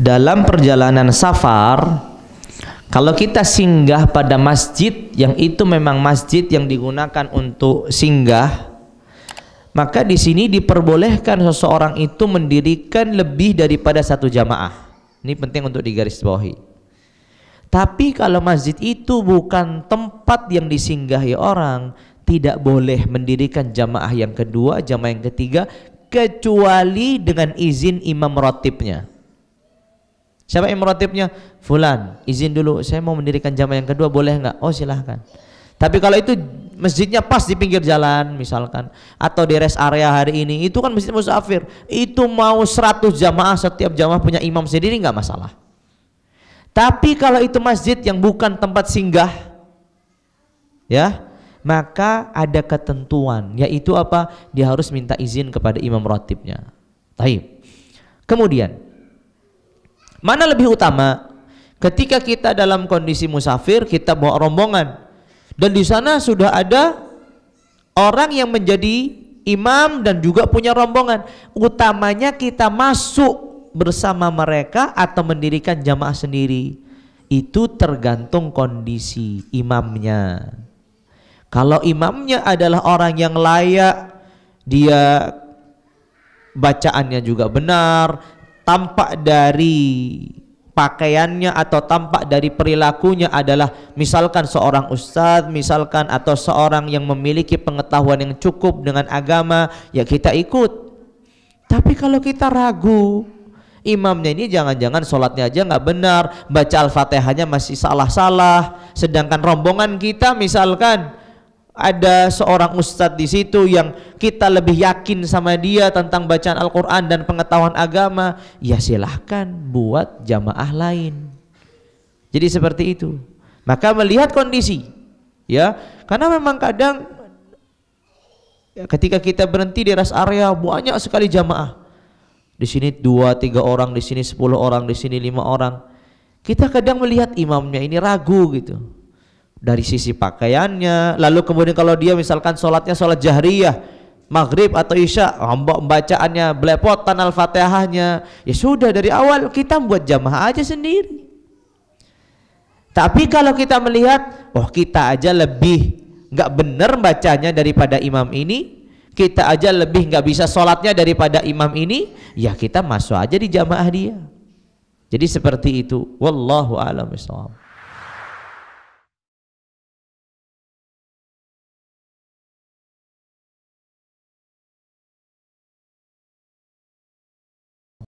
dalam perjalanan safar kalau kita singgah pada masjid yang itu memang masjid yang digunakan untuk singgah maka di sini diperbolehkan seseorang itu mendirikan lebih daripada satu jamaah ini penting untuk digarisbawahi tapi kalau masjid itu bukan tempat yang disinggahi orang tidak boleh mendirikan jamaah yang kedua jamaah yang ketiga kecuali dengan izin imam rotibnya Siapa imrotibnya? Fulan, izin dulu saya mau mendirikan jamaah yang kedua boleh nggak? Oh silahkan. Tapi kalau itu masjidnya pas di pinggir jalan misalkan atau di rest area hari ini itu kan masjid musafir itu mau 100 jamaah setiap jamaah punya imam sendiri nggak masalah tapi kalau itu masjid yang bukan tempat singgah ya maka ada ketentuan yaitu apa dia harus minta izin kepada imam rotibnya taib kemudian Mana lebih utama? Ketika kita dalam kondisi musafir, kita bawa rombongan dan di sana sudah ada orang yang menjadi imam dan juga punya rombongan. Utamanya kita masuk bersama mereka atau mendirikan jamaah sendiri. Itu tergantung kondisi imamnya. Kalau imamnya adalah orang yang layak, dia bacaannya juga benar, tampak dari pakaiannya atau tampak dari perilakunya adalah misalkan seorang ustadz misalkan atau seorang yang memiliki pengetahuan yang cukup dengan agama ya kita ikut tapi kalau kita ragu imamnya ini jangan-jangan sholatnya aja nggak benar baca al-fatihahnya masih salah-salah sedangkan rombongan kita misalkan ada seorang ustadz di situ yang kita lebih yakin sama dia tentang bacaan Al-Quran dan pengetahuan agama, ya silahkan buat jamaah lain. Jadi seperti itu. Maka melihat kondisi, ya, karena memang kadang ya, ketika kita berhenti di rest area banyak sekali jamaah. Di sini dua tiga orang, di sini sepuluh orang, di sini lima orang. Kita kadang melihat imamnya ini ragu gitu dari sisi pakaiannya lalu kemudian kalau dia misalkan sholatnya sholat jahriyah maghrib atau isya bacaannya belepotan al-fatihahnya ya sudah dari awal kita buat jamaah aja sendiri tapi kalau kita melihat oh kita aja lebih nggak bener bacanya daripada imam ini kita aja lebih nggak bisa sholatnya daripada imam ini ya kita masuk aja di jamaah dia jadi seperti itu wallahu a'lam